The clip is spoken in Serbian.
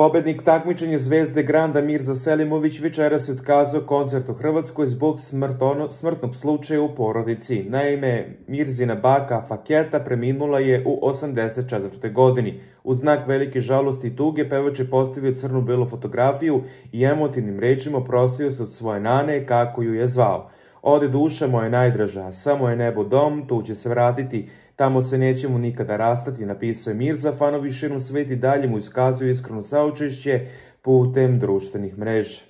Pobednik takmičenja zvezde Granda Mirza Selimović večeras je otkazao koncert u Hrvatskoj zbog smrtono, smrtnog slučaja u porodici. Naime, Mirzina baka Faketa preminula je u 84. godini. U znak velike žalosti i tuge pevač je postavio crnu-belu fotografiju i emotivnim rečima prostio se od svoje nane kako ju je zvao. Ode duša moja najdraža, samo je nebo dom, tu će se vratiti, tamo se nećemo nikada rastati, napisao je Mirza, fanovi širom sveti dalje mu iskazuju iskreno saučešće putem društvenih mreža.